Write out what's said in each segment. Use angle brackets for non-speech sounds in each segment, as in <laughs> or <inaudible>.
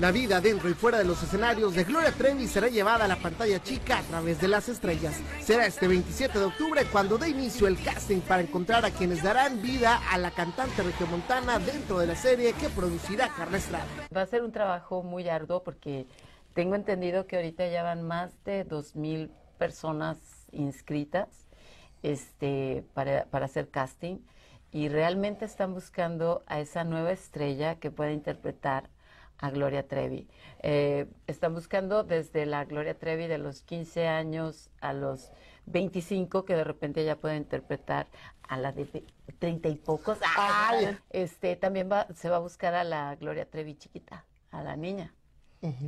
La vida dentro y fuera de los escenarios de Gloria Trevi será llevada a la pantalla chica a través de las estrellas. Será este 27 de octubre cuando dé inicio el casting para encontrar a quienes darán vida a la cantante regiomontana dentro de la serie que producirá Carla Estrada. Va a ser un trabajo muy arduo porque tengo entendido que ahorita ya van más de 2.000 personas inscritas este, para, para hacer casting y realmente están buscando a esa nueva estrella que pueda interpretar a Gloria Trevi. Eh, están buscando desde la Gloria Trevi de los 15 años a los 25, que de repente ya pueden interpretar a la de 30 y pocos. Este, también se va a buscar a la Gloria Trevi chiquita, a la niña.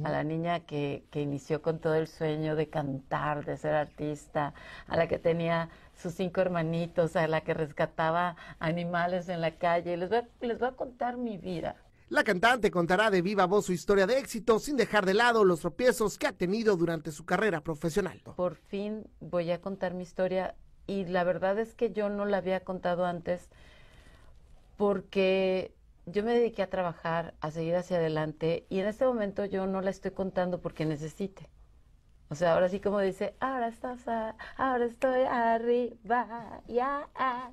A la niña que, inició con todo el sueño de cantar, de ser artista, a la que tenía sus cinco hermanitos, a la que rescataba animales en la calle. Les les voy a contar mi vida la cantante contará de viva voz su historia de éxito sin dejar de lado los tropiezos que ha tenido durante su carrera profesional. Por fin voy a contar mi historia y la verdad es que yo no la había contado antes porque yo me dediqué a trabajar, a seguir hacia adelante y en este momento yo no la estoy contando porque necesite. O sea, ahora sí como dice, ahora estás, ahora estoy arriba, ya.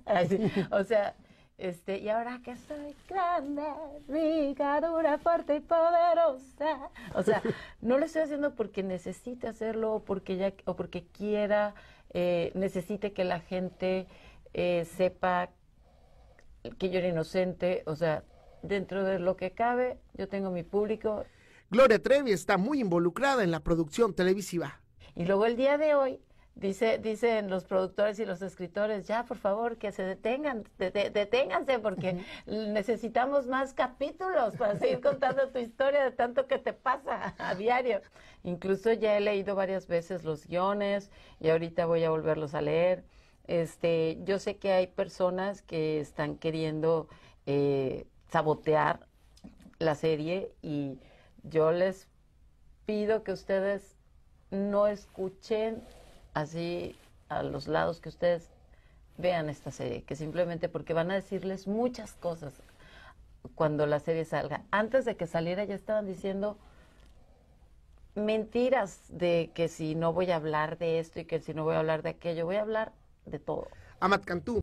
<laughs> O sea, este, y ahora que soy grande, rica, dura, fuerte y poderosa. O sea, <laughs> no lo estoy haciendo porque necesite hacerlo o porque, ya, o porque quiera, eh, necesite que la gente eh, sepa que yo era inocente. O sea, dentro de lo que cabe, yo tengo mi público. Gloria Trevi está muy involucrada en la producción televisiva. Y luego el día de hoy Dice, dicen los productores y los escritores, ya por favor, que se detengan, deténganse, porque necesitamos más capítulos para <laughs> seguir contando tu historia de tanto que te pasa a diario. Incluso ya he leído varias veces los guiones y ahorita voy a volverlos a leer. Este, yo sé que hay personas que están queriendo eh, sabotear la serie y yo les pido que ustedes no escuchen así a los lados que ustedes vean esta serie, que simplemente porque van a decirles muchas cosas cuando la serie salga. Antes de que saliera ya estaban diciendo mentiras de que si no voy a hablar de esto y que si no voy a hablar de aquello, voy a hablar de todo. Amat Cantú